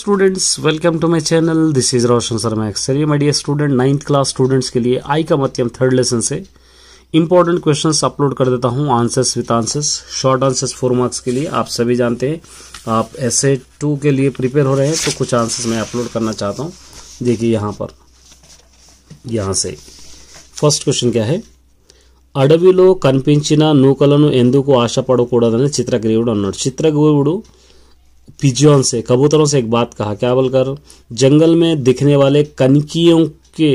students welcome to my channel this is Roshan Sharma एक्सर ये my student ninth class students के लिए आई का मतलब थर्ड लेसन से इंपॉर्टेंट क्वेश्चंस अपलोड कर देता हूँ answers with answers short answers four marks के लिए आप सभी जानते हैं आप ऐसे टू के लिए प्रिपेयर हो रहे हैं तो कुछ आंसर्स मैं अपलोड करना चाहता हूँ देखिए यहाँ पर यहाँ से फर्स्ट क्वेश्चन क्या है अड़वी कूकल నూకలను ఎందుకు चित्रग्रीवड़ पिजियन से कबूतरों से एक बात कहा क्या बोलकर जंगल में दिखने वाले कनकियों के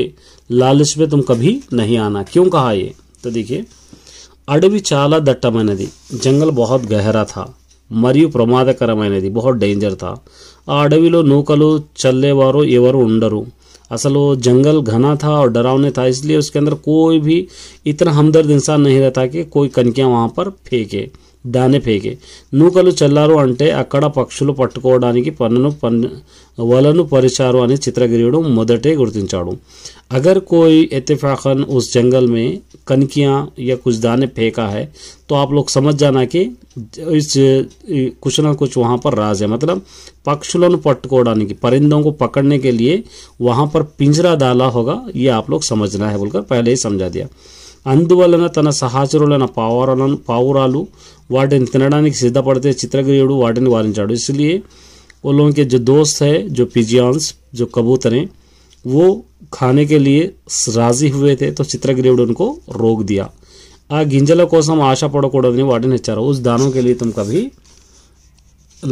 लालच में तुम कभी नहीं आना क्यों कहा ये तो देखिए అడవి చాలా దట్టమైనది జంగల్ బహుత్ గహరా థా మరియు ప్రమాదకరమైనది బహుత్ డేంజర్ థా ఆ అడవిలో चलने చల్లేవారు ఎవరు उड़र असल वो जंगल घना था और डरावने था इसलिए उसके अंदर कोई भी इतना हमदर्द इंसान नहीं रहता कि कोई कनकियाँ वहाँ पर फेंके दाने पेगे नूकल चलो अंत अक्ष पटा की पन पलन परचार अने चित्रगरी मोदे गुर्ति अगर कोई एतफाखन उस जंगल में कनकियाँ या कुछ दाने फेंका है तो आप लोग समझ जाना कि इस कुछ ना कुछ वहाँ पर राज है मतलब पक्षुन पटकोड़ाने की परिंदों को पकड़ने के लिए वहाँ पर पिंजरा डाला होगा ये आप लोग समझना है बोलकर पहले ही समझा दिया అందువలన తన సహాజరులన పావురనను పావురాలు వాడన్ తినడానికి సిద్ధపడితే చిత్రగ్రీవుడు వాడన్ని వరించాడు ఇస్लिये వోలొం కే జో దోస్త్ హై జో పిజియన్స్ జో कबूतरें वो खाने के लिए राजी हुए थे तो चित्रग्रेवड़ उनको रोक दिया आ गिंजల కోసం ఆశపడకూడదని వాడన్ ఇచ్చారు ਉਸ ధానులకి तुम कभी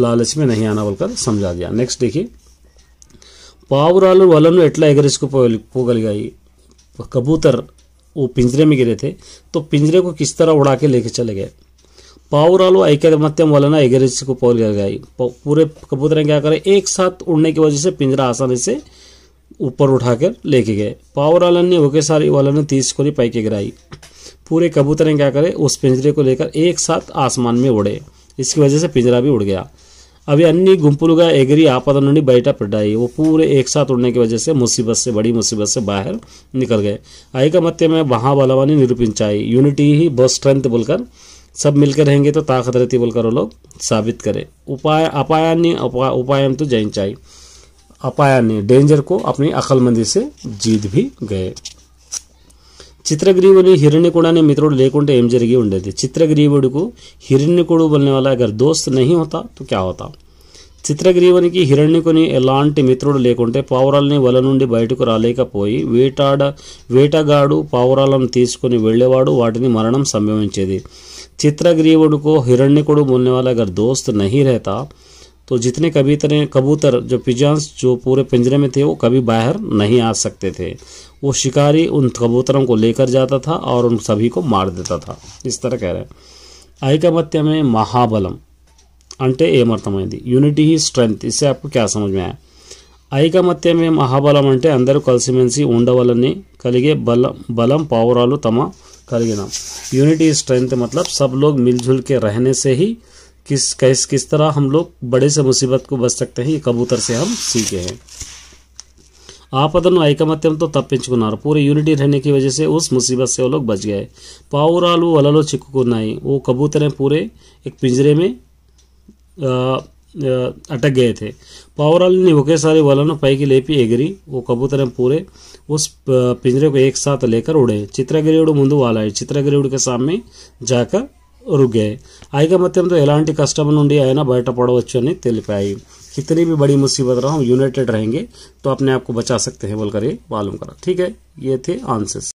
लालच में नहीं आना बोलकर समझा दिया नेक्स्ट देखिए పావురాలు వలన ఎట్లా ఎగరేసుకు పోయి పోగలి gayi वो कबूतर वो पिंजरे में गिरे थे तो पिंजरे को किस तरह उड़ा के लेके चले गए పావురాలు को पौल गिर गई पूरे कबूतर ने क्या करे एक साथ उड़ने की वजह से पिंजरा आसानी से ऊपर उठाकर लेके गए ने वाले ఒకేసారి వాళ్ళను తీసుకొని पैके गिराई पूरे कबूतर ने क्या करे उस पिंजरे को लेकर एक साथ आसमान में उड़े इसकी वजह से पिंजरा भी उड़ गया अभी अन्य गुंपुलगा एगरी आपदा ना बैठ पड़ा वो पूरे एक साथ उड़ने की वजह से मुसीबत से बड़ी मुसीबत से बाहर निकल गए ఐకమత్యమే మహాబలవాన్ని निरूपिंचाई यूनिटी ही बहुत स्ट्रेंथ बोलकर सब मिलकर रहेंगे तो ताकत रहती बोलकर वो लोग साबित करें उपाय अपायानी उपाय उपायम तो जैन चाहिए अपायानी डेंजर को अपनी अकलमंदी से जीत भी गए చిత్రగ్రీవుని హిరణ్యకుడు మిత్రుడు లేకుంటే ఏం జరిగి ఉండేది చిత్రగ్రీవుడుకు హిరణ్యకుడు వలన వల్ల అగర్ దోస్త్ నహి హోతా తో క్యా హోతా చిత్రగ్రీవునికి హిరణ్యకుని ఎలాంటి మిత్రుడు లేకుంటే పావురాలని వల నుండి బయటకు రాలేకపోయి వేటాడ వేటగాడు పావురాలను తీసుకుని వెళ్ళేవాడు వాటిని మరణం సంభవించేది చిత్రగ్రీవుడుకో హిరణ్యకుడు మున్నెవాల అగర్ దోస్త్ నహి రహతా तो जितने कबीतरें कबूतर जो पिजन्स जो पूरे पिंजरे में थे वो कभी बाहर नहीं आ सकते थे वो शिकारी उन कबूतरों को लेकर जाता था और उन सभी को मार देता था इस तरह कह रहे हैं ऐकमत्य में महाबलम अंटे ఏమర్థమైంది यूनिटी ही स्ट्रेंथ इससे आपको क्या समझ में आया ఐకమత్యమే మహాబలం అంటే అందరూ కలిసిమెలిసి ఉండవలని కలిగే బలం బలం పావురాలు తమ కలిగిన यूनिटी स्ट्रेंथ मतलब सब लोग मिलजुल के रहने से ही किस कैस किस तरह हम लोग बड़े से मुसीबत को बच सकते हैं ये कबूतर से हम सीखे हैं ఆపదను ఐకమత్యంతో తప్పించుకున్నారు पूरे यूनिटी रहने की वजह से उस मुसीबत से वो लोग बच गए పావురాలు వలలో చిక్కుకున్నాయి वो कबूतरें पूरे एक पिंजरे में अटक गए थे ने పావురాలని ఒకేసారి వలను पैकी लेपी एगरी वो कबूतर पूरे उस पिंजरे को एक साथ लेकर उड़े चित्रगिरियुड़ ముందు వాలాయి चित्रगिरियुड़ के सामने जाकर रुगे ఐకమత్యంతో तो ఎలాంటి కష్టం నుండి అయినా బయటపడవచ్చు कितनी भी बड़ी मुसीबत रहा हम यूनाइटेड रहेंगे तो अपने आप को बचा सकते हैं बोलकर ये मालूम करा ठीक है ये थे आंसर्स